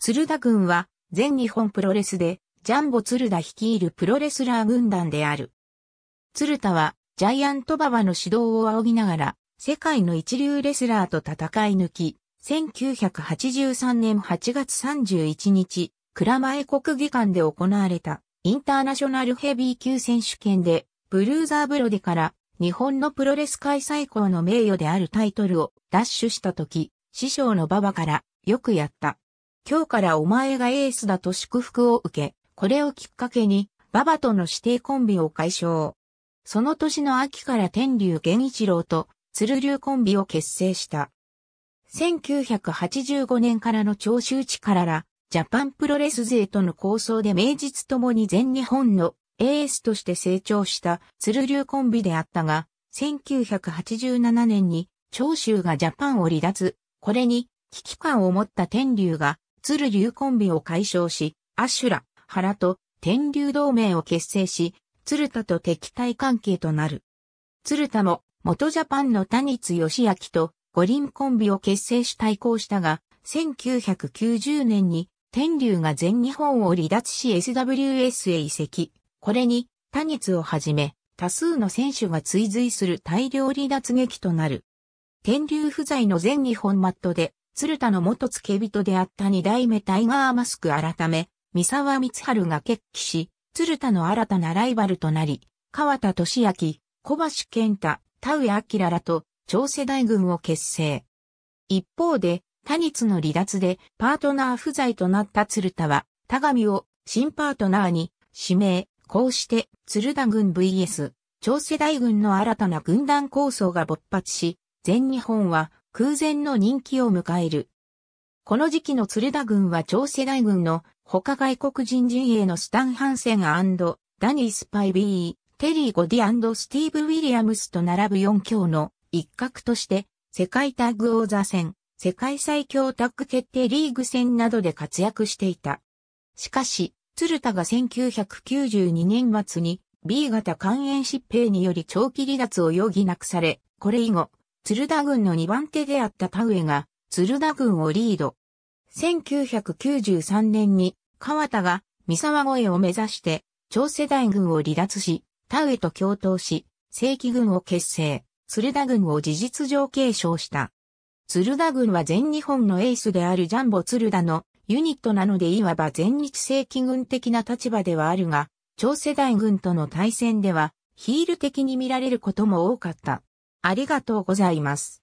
鶴田軍は、全日本プロレスで、ジャンボ鶴田率いるプロレスラー軍団である。鶴田は、ジャイアント馬場の指導を仰ぎながら、世界の一流レスラーと戦い抜き、1983年8月31日、蔵前国技館で行われた、インターナショナルヘビー級選手権で、ブルーザーブロデから、日本のプロレス界最高の名誉であるタイトルを奪取した時、師匠の馬場から、よくやった。今日からお前がエースだと祝福を受け、これをきっかけに、馬場との指定コンビを解消。その年の秋から天竜源一郎と鶴竜コンビを結成した。1985年からの長州地からら、ジャパンプロレス勢との構想で名実ともに全日本のエースとして成長した鶴竜コンビであったが、1987年に長州がジャパンを離脱、これに危機感を持った天竜が鶴竜コンビを解消し、アシュラ、原と天竜同盟を結成し、鶴田と敵対関係となる。鶴田も元ジャパンの谷津義明と五輪コンビを結成し対抗したが、1990年に天竜が全日本を離脱し SWS へ移籍。これに谷津をはじめ多数の選手が追随する大量離脱劇となる。天竜不在の全日本マットで鶴田の元付人であった二代目タイガーマスク改め、三沢光春が決起し、鶴田の新たなライバルとなり、川田俊明、小橋健太、田上明らと、超世代軍を結成。一方で、他日の離脱でパートナー不在となった鶴田は、田上を新パートナーに指名、こうして鶴田軍 VS 超世代軍の新たな軍団構想が勃発し、全日本は空前の人気を迎える。この時期の鶴田軍は超世代軍の他外国人陣営のスタン・ハンセンダニー・スパイビー、テリー・ゴディスティーブ・ウィリアムスと並ぶ4強の一角として世界タッグ王座戦、世界最強タッグ決定リーグ戦などで活躍していた。しかし、鶴田が1992年末に B 型肝炎疾病により長期離脱を余儀なくされ、これ以後、鶴田軍の2番手であった田植が、鶴田軍をリード。1993年に、川田が、三沢越えを目指して、朝世代軍を離脱し、田植と共闘し、正規軍を結成、鶴田軍を事実上継承した。鶴田軍は全日本のエースであるジャンボ鶴田のユニットなのでいわば全日正規軍的な立場ではあるが、朝世代軍との対戦ではヒール的に見られることも多かった。ありがとうございます。